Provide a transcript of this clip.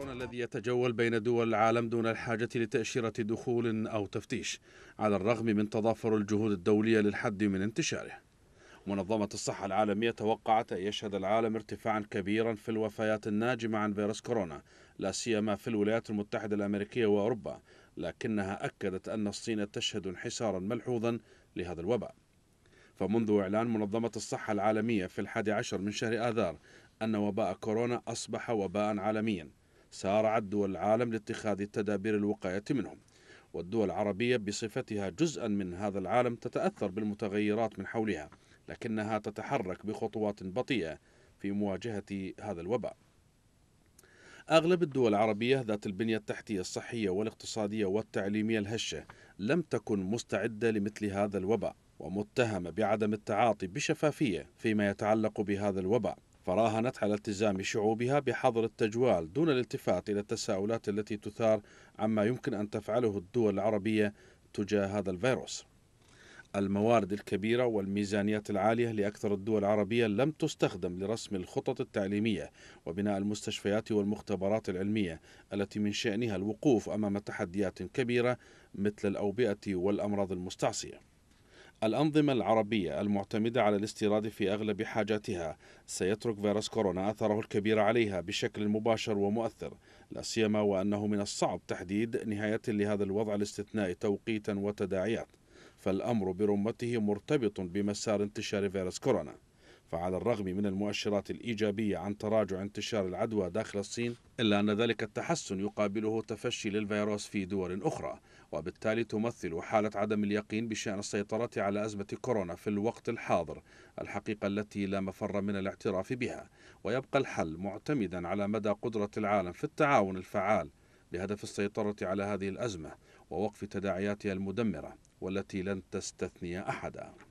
كورونا الذي يتجول بين دول العالم دون الحاجة لتأشيرة دخول أو تفتيش على الرغم من تضافر الجهود الدولية للحد من انتشاره منظمة الصحة العالمية توقعت أن يشهد العالم ارتفاعا كبيرا في الوفيات الناجمة عن فيروس كورونا لا سيما في الولايات المتحدة الأمريكية وأوروبا لكنها أكدت أن الصين تشهد انحسارا ملحوظا لهذا الوباء فمنذ إعلان منظمة الصحة العالمية في الحادي عشر من شهر آذار أن وباء كورونا أصبح وباء عالميا سارعت دول العالم لاتخاذ تدابير الوقاية منهم والدول العربية بصفتها جزءا من هذا العالم تتأثر بالمتغيرات من حولها لكنها تتحرك بخطوات بطيئة في مواجهة هذا الوباء أغلب الدول العربية ذات البنية التحتية الصحية والاقتصادية والتعليمية الهشة لم تكن مستعدة لمثل هذا الوباء ومتهمة بعدم التعاطي بشفافية فيما يتعلق بهذا الوباء فراهنت على التزام شعوبها بحظر التجوال دون الالتفات إلى التساؤلات التي تثار عما يمكن أن تفعله الدول العربية تجاه هذا الفيروس الموارد الكبيرة والميزانيات العالية لأكثر الدول العربية لم تستخدم لرسم الخطط التعليمية وبناء المستشفيات والمختبرات العلمية التي من شأنها الوقوف أمام تحديات كبيرة مثل الأوبئة والأمراض المستعصية الأنظمة العربية المعتمدة على الاستيراد في أغلب حاجاتها سيترك فيروس كورونا أثره الكبير عليها بشكل مباشر ومؤثر لا سيما وأنه من الصعب تحديد نهاية لهذا الوضع الاستثنائي توقيتا وتداعيات فالأمر برمته مرتبط بمسار انتشار فيروس كورونا فعلى الرغم من المؤشرات الإيجابية عن تراجع انتشار العدوى داخل الصين إلا أن ذلك التحسن يقابله تفشي للفيروس في دول أخرى وبالتالي تمثل حالة عدم اليقين بشأن السيطرة على أزمة كورونا في الوقت الحاضر الحقيقة التي لا مفر من الاعتراف بها ويبقى الحل معتمدا على مدى قدرة العالم في التعاون الفعال بهدف السيطرة على هذه الأزمة ووقف تداعياتها المدمرة والتي لن تستثني أحدا